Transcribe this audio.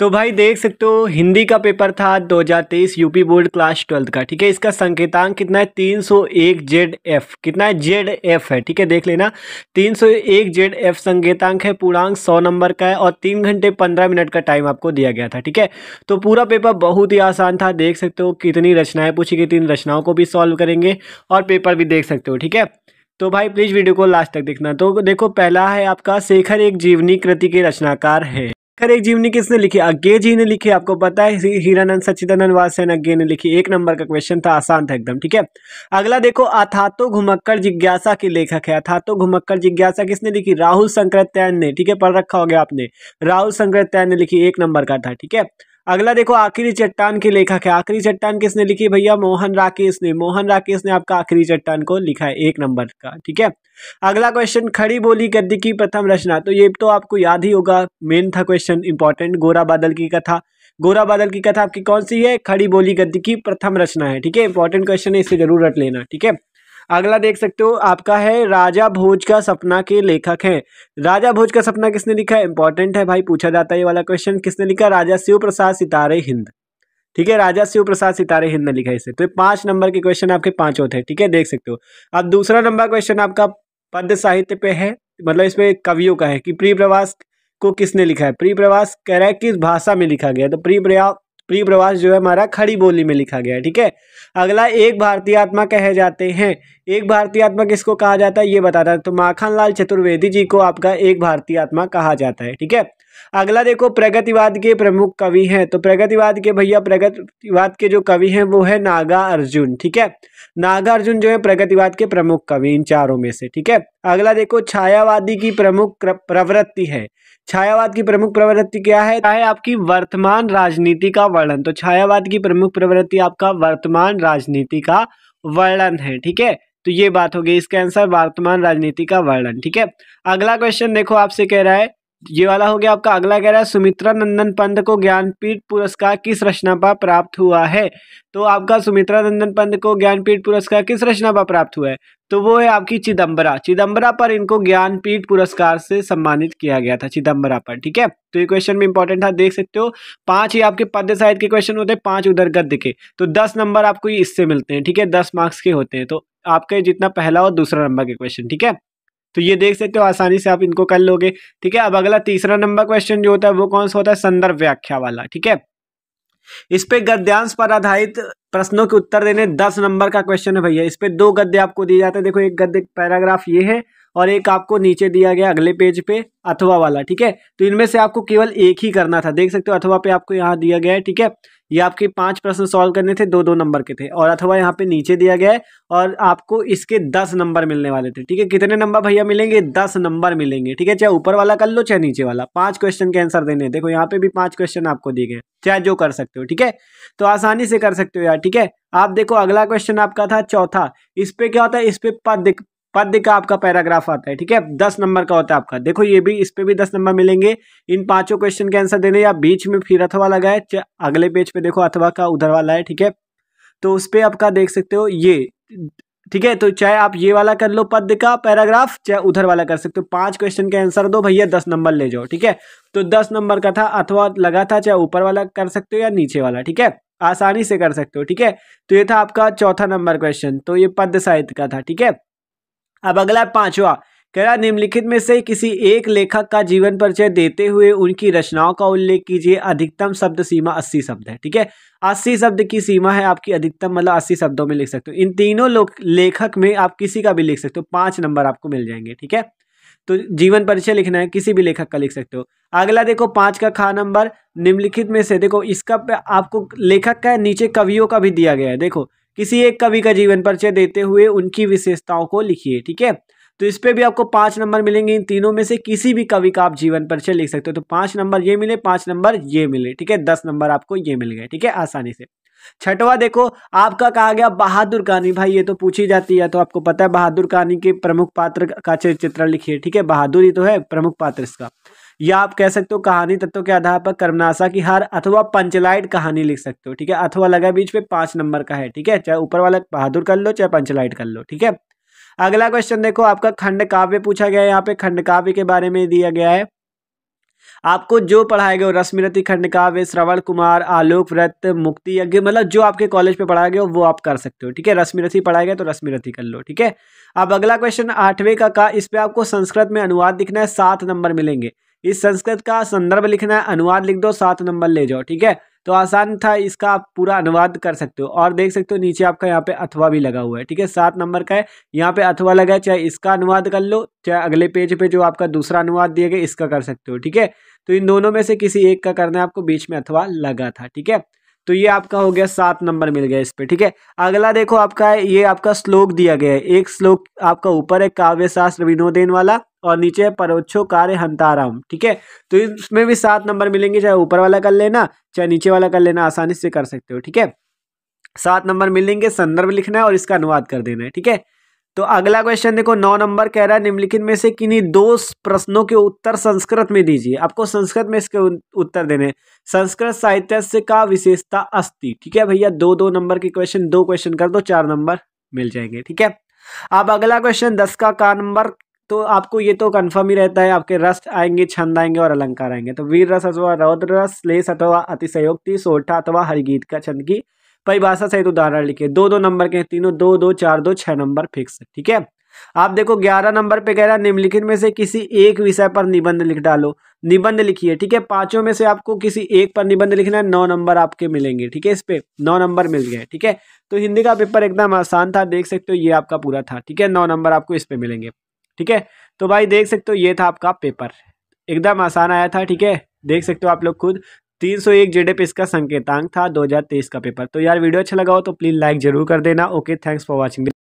तो भाई देख सकते हो हिंदी का पेपर था 2023 यूपी बोर्ड क्लास ट्वेल्थ का ठीक है इसका संकेतांक कितना है 301 जेड एफ कितना है जेड एफ है ठीक है देख लेना 301 जेड एफ संकेतांक है पूर्णांक 100 नंबर का है और तीन घंटे 15 मिनट का टाइम आपको दिया गया था ठीक है तो पूरा पेपर बहुत ही आसान था देख सकते हो कितनी रचनाएं पूछी गई तीन रचनाओं को भी सॉल्व करेंगे और पेपर भी देख सकते हो ठीक है तो भाई प्लीज़ वीडियो को लास्ट तक देखना तो देखो पहला है आपका शेखर एक जीवनी कृति के रचनाकार है खरे जीवनी किसने लिखी अज्ञे जी ने लिखी आपको पता है हीरानंद सचिदानंद वासन अज्ञे ने लिखी एक नंबर का क्वेश्चन था आसान था एकदम ठीक है अगला देखो अथातो घुमक्कर जिज्ञासा के लेखक है अथातो घुमक्कर जिज्ञासा किसने लिखी राहुल शंकरत्यायन ने ठीक है पढ़ रखा हो गया आपने राहुल शंकरत्यायन ने लिखी एक नंबर का था ठीक है अगला देखो आखिरी चट्टान के लेखक है आखिरी चट्टान किसने लिखी भैया मोहन राकेश ने मोहन राकेश ने आपका आखिरी चट्टान को लिखा है एक नंबर का ठीक है अगला क्वेश्चन खड़ी बोली गद्य की प्रथम रचना तो ये तो आपको याद ही होगा मेन था क्वेश्चन इंपॉर्टेंट गोरा बादल की कथा गोरा बादल की कथा आपकी कौन सी है खड़ी बोली गद्य की प्रथम रचना है ठीक है इंपॉर्टेंट क्वेश्चन है इसे जरूर रट लेना ठीक है अगला देख सकते हो आपका है राजा भोज का सपना के लेखक हैं राजा भोज का सपना किसने लिखा है इंपॉर्टेंट है भाई पूछा जाता है ये वाला क्वेश्चन किसने लिखा राजा शिव प्रसाद सितारे हिंद ठीक है राजा शिव प्रसाद सितारे हिंद ने लिखा इसे तो पांच नंबर के क्वेश्चन आपके पांच होते हैं ठीक है देख सकते हो अब दूसरा नंबर क्वेश्चन आपका पद्य साहित्य पे है मतलब इसमें कवियों का है कि प्रिय प्रवास को किसने लिखा है प्रिय प्रवास कह रहा है किस भाषा में लिखा गया तो प्रिय प्रयास प्रिय प्रवास जो है हमारा खड़ी बोली में लिखा गया है ठीक है अगला एक भारतीय आत्मा कहे जाते हैं एक भारतीय आत्मा किसको कहा जाता है ये बताता है तो माखन लाल चतुर्वेदी जी को आपका एक भारतीय आत्मा कहा जाता है ठीक है अगला देखो प्रगतिवाद के प्रमुख कवि हैं तो प्रगतिवाद के भैया प्रगतिवाद के जो कवि हैं वो है नागा अर्जुन ठीक है नागा अर्जुन जो है प्रगतिवाद के प्रमुख कवि इन चारों में से ठीक है अगला देखो छायावादी की प्रमुख प्रवृत्ति है छायावाद की प्रमुख प्रवृत्ति क्या है चाहे आपकी वर्तमान राजनीति का वर्णन तो छायावाद की प्रमुख प्रवृत्ति आपका वर्तमान राजनीति का वर्णन है ठीक है तो ये बात हो गई इसका आंसर वर्तमान राजनीति का वर्णन ठीक है अगला क्वेश्चन देखो आपसे कह रहा है ये वाला हो गया आपका अगला कह रहा है सुमित्रा नंदन पंत को ज्ञानपीठ पुरस्कार किस रचना पर प्राप्त हुआ है तो आपका सुमित्रा नंदन पंत को ज्ञानपीठ पुरस्कार किस रचना पर प्राप्त हुआ है तो वो है आपकी चिदम्बरा चिदम्बरा पर इनको ज्ञानपीठ पुरस्कार से सम्मानित किया गया था चिदम्बरा पर ठीक है तो ये क्वेश्चन भी इंपॉर्टेंट था देख सकते हो पांच ही आपके पद्य साहित्य के क्वेश्चन होते हैं पांच उधर गद्य के तो दस नंबर आपको इससे मिलते हैं ठीक है दस मार्क्स के होते हैं तो आपका जितना पहला और दूसरा नंबर के क्वेश्चन ठीक है तो ये देख सकते हो आसानी से आप इनको कर लोगे ठीक है अब अगला तीसरा नंबर क्वेश्चन जो होता है वो कौन सा होता है संदर्भ व्याख्या वाला ठीक है इस पे गद्यांश पर आधारित प्रश्नों के उत्तर देने दस नंबर का क्वेश्चन है भैया इस पे दो गद्य आपको दिए जाते हैं देखो एक गद्य पैराग्राफ ये है और एक आपको नीचे दिया गया अगले पेज पे अथवा वाला ठीक है तो इनमें से आपको केवल एक ही करना था देख सकते हो अथवा पे आपको यहाँ दिया गया है ठीक है ये आपके पांच प्रश्न सॉल्व करने थे दो दो नंबर के थे और अथवा यहाँ पे नीचे दिया गया है और आपको इसके दस नंबर मिलने वाले थे ठीक है कितने नंबर भैया मिलेंगे दस नंबर मिलेंगे ठीक है चाहे ऊपर वाला कर लो चाहे नीचे वाला पांच क्वेश्चन के आंसर देने देखो यहाँ पे भी पांच क्वेश्चन आपको दिए गए चाहे जो कर सकते हो ठीक है तो आसानी से कर सकते हो यार ठीक है आप देखो अगला क्वेश्चन आपका था चौथा इस पे क्या होता है इस पे पद पद का आपका पैराग्राफ आता है ठीक है दस नंबर का होता है आपका देखो ये भी इस पे भी दस नंबर मिलेंगे इन पांचों क्वेश्चन के आंसर देने या बीच में फिर अथवा लगा है अगले पेज पे देखो अथवा का उधर वाला है ठीक है तो उस पर आपका देख सकते हो ये ठीक है तो चाहे आप ये वाला कर लो पद का पैराग्राफ चाहे उधर वाला कर सकते हो पांच क्वेश्चन के आंसर दो भैया दस नंबर ले जाओ ठीक है तो दस नंबर का था अथवा लगा था चाहे ऊपर वाला कर सकते हो या नीचे वाला ठीक है आसानी से कर सकते हो ठीक है तो ये था आपका चौथा नंबर क्वेश्चन तो ये पद साहित्य का था ठीक है अब अगला पांचवा कह रहा निम्नलिखित में से किसी एक लेखक का जीवन परिचय देते हुए उनकी रचनाओं का उल्लेख कीजिए अधिकतम शब्द सीमा अस्सी शब्द है ठीक है अस्सी शब्द की सीमा है आपकी अधिकतम मतलब अस्सी शब्दों में लिख सकते हो इन तीनों लोग लेखक में आप किसी का भी लिख सकते हो पाँच नंबर आपको मिल जाएंगे ठीक है तो जीवन परिचय लिखना है किसी भी लेखक का लिख सकते हो अगला देखो पाँच का खा नंबर निम्नलिखित में से देखो इसका आपको लेखक का नीचे कवियों का भी दिया गया है देखो किसी एक कवि का जीवन परिचय देते हुए उनकी विशेषताओं को लिखिए ठीक है तो इस पर भी आपको पाँच नंबर मिलेंगे इन तीनों में से किसी भी कवि का आप जीवन परिचय लिख सकते हो तो पाँच नंबर ये मिले पाँच नंबर ये मिले ठीक है दस नंबर आपको ये मिल गए ठीक है आसानी से छठवा देखो आपका कहा गया बहादुर कहानी भाई ये तो पूछी जाती है तो आपको पता है बहादुर कहानी के प्रमुख पात्र का चित्र लिखिए ठीक है बहादुर ही तो है प्रमुख पात्र इसका या आप कह सकते हो कहानी तत्व के आधार पर कर्मनाशा की हार अथवा पंचलाइट कहानी लिख सकते हो ठीक है अथवा लगा बीच में पांच नंबर का है ठीक है चाहे ऊपर वाला बहादुर कर लो चाहे पंचलाइट कर लो ठीक है अगला क्वेश्चन देखो आपका खंड काव्य पूछा गया है यहाँ पे खंड काव्य के बारे में दिया गया है आपको जो पढ़ाया गया रश्मिरति खंड काव्य श्रवण कुमार आलोक व्रत मुक्ति यज्ञ मतलब जो आपके कॉलेज पे पढ़ाया गया वो आप कर सकते हो ठीक है रश्मिरथि पढ़ाया गया तो रश्मिरथी कर लो ठीक है अब अगला क्वेश्चन आठवें का का इस पर आपको संस्कृत में अनुवाद दिखना है सात नंबर मिलेंगे इस संस्कृत का संदर्भ लिखना है अनुवाद लिख दो सात नंबर ले जाओ ठीक है तो आसान था इसका आप पूरा अनुवाद कर सकते हो और देख सकते हो नीचे आपका यहाँ पे अथवा भी लगा हुआ है ठीक है सात नंबर का है यहाँ पे अथवा लगा है चाहे इसका अनुवाद कर लो चाहे अगले पेज पे जो आपका दूसरा अनुवाद दिया गया इसका कर सकते हो ठीक है तो इन दोनों में से किसी एक का करना है आपको बीच में अथवा लगा था ठीक है तो ये आपका हो गया सात नंबर मिल गया इस पर ठीक है अगला देखो आपका है ये आपका श्लोक दिया गया है एक श्लोक आपका ऊपर है काव्य शास्त्र विनोदेन वाला और नीचे है परोक्षो कार्य हंताराम ठीक है तो इसमें भी सात नंबर मिलेंगे चाहे ऊपर वाला कर लेना चाहे नीचे वाला कर लेना आसानी से कर सकते हो ठीक है सात नंबर मिलेंगे संदर्भ लिखना है और इसका अनुवाद कर देना है ठीक है तो अगला क्वेश्चन देखो नौ नंबर कह रहा है निम्नलिखित में से किन्हीं दो प्रश्नों के उत्तर संस्कृत में दीजिए आपको संस्कृत में इसके उत्तर देने संस्कृत साहित्य का विशेषता अस्थि ठीक है भैया दो दो नंबर के क्वेश्चन दो क्वेश्चन कर दो चार नंबर मिल जाएंगे ठीक है अब अगला क्वेश्चन दस का का नंबर तो आपको ये तो कन्फर्म ही रहता है आपके रस आएंगे छंद आएंगे और अलंकार आएंगे तो वीर रस अथवा रौद्र रस लेस अथवा अतिशयोक्ति सोठा अथवा हरिगीत का छंद की परिभाषा सहित उदाहरण लिखे दो दो नंबर के तीनों दो दो चार दो छह नंबर फिक्स ठीक है आप देखो ग्यारह नंबर पे कह रहा है निम्नलिखित में से किसी एक विषय पर निबंध लिख डालो निबंध लिखिए ठीक है पांचों में से आपको किसी एक पर निबंध लिखना है नौ नंबर आपके मिलेंगे ठीक है इस पे नौ नंबर मिल गए ठीक है तो हिंदी का पेपर एकदम आसान था देख सकते हो ये आपका पूरा था ठीक है नौ नंबर आपको इस पे मिलेंगे ठीक है तो भाई देख सकते हो ये था आपका पेपर एकदम आसान आया था ठीक है देख सकते हो आप लोग खुद तीन सौ एक जेडे पे इसका संकेतांक था 2023 का पेपर तो यार वीडियो अच्छा लगा हो तो प्लीज़ लाइक जरूर कर देना ओके थैंक्स फॉर वॉचिंग